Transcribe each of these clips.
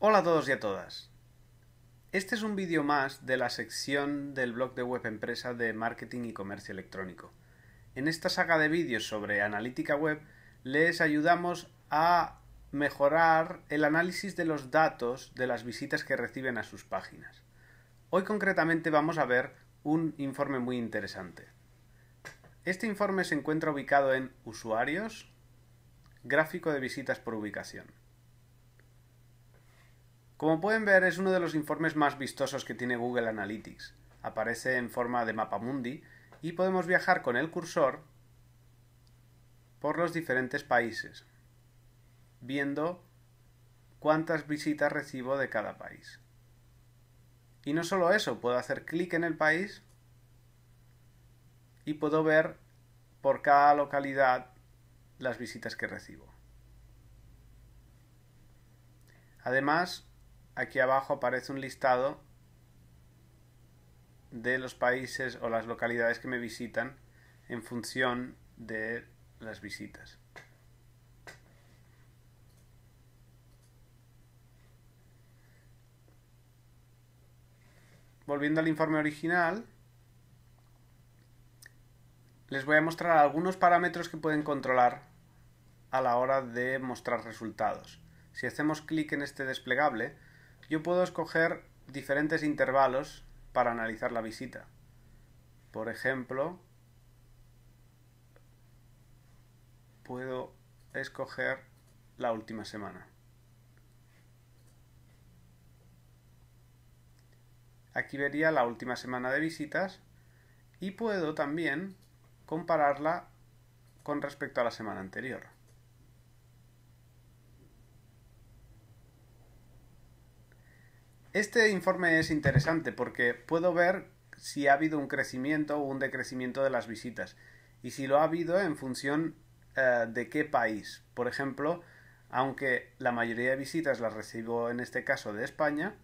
Hola a todos y a todas. Este es un vídeo más de la sección del blog de web empresa de marketing y comercio electrónico. En esta saga de vídeos sobre analítica web les ayudamos a mejorar el análisis de los datos de las visitas que reciben a sus páginas. Hoy concretamente vamos a ver un informe muy interesante. Este informe se encuentra ubicado en usuarios, gráfico de visitas por ubicación. Como pueden ver, es uno de los informes más vistosos que tiene Google Analytics. Aparece en forma de mapa mundi y podemos viajar con el cursor por los diferentes países, viendo cuántas visitas recibo de cada país. Y no solo eso, puedo hacer clic en el país y puedo ver por cada localidad las visitas que recibo. Además, aquí abajo aparece un listado de los países o las localidades que me visitan en función de las visitas. Volviendo al informe original, les voy a mostrar algunos parámetros que pueden controlar a la hora de mostrar resultados. Si hacemos clic en este desplegable, yo puedo escoger diferentes intervalos para analizar la visita. Por ejemplo, puedo escoger la última semana. Aquí vería la última semana de visitas y puedo también compararla con respecto a la semana anterior. Este informe es interesante porque puedo ver si ha habido un crecimiento o un decrecimiento de las visitas y si lo ha habido en función eh, de qué país. Por ejemplo, aunque la mayoría de visitas las recibo en este caso de España,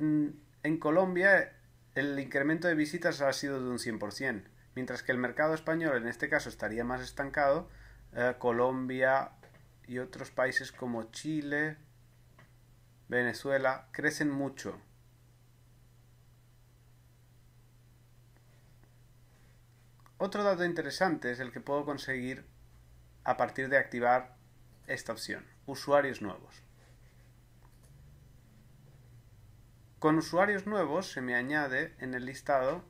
mm, en Colombia el incremento de visitas ha sido de un 100%, mientras que el mercado español en este caso estaría más estancado, eh, Colombia y otros países como Chile, Venezuela crecen mucho. Otro dato interesante es el que puedo conseguir a partir de activar esta opción, usuarios nuevos. Con usuarios nuevos se me añade en el listado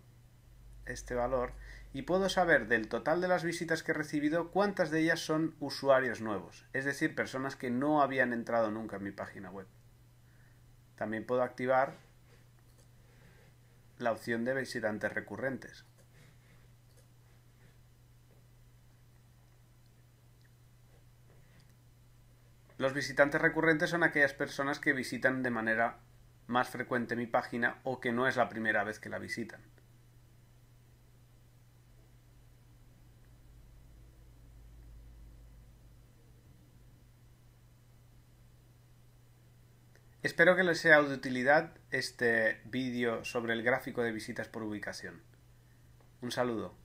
este valor y puedo saber del total de las visitas que he recibido cuántas de ellas son usuarios nuevos, es decir, personas que no habían entrado nunca en mi página web. También puedo activar la opción de visitantes recurrentes. Los visitantes recurrentes son aquellas personas que visitan de manera más frecuente mi página o que no es la primera vez que la visitan. Espero que les sea de utilidad este vídeo sobre el gráfico de visitas por ubicación. Un saludo.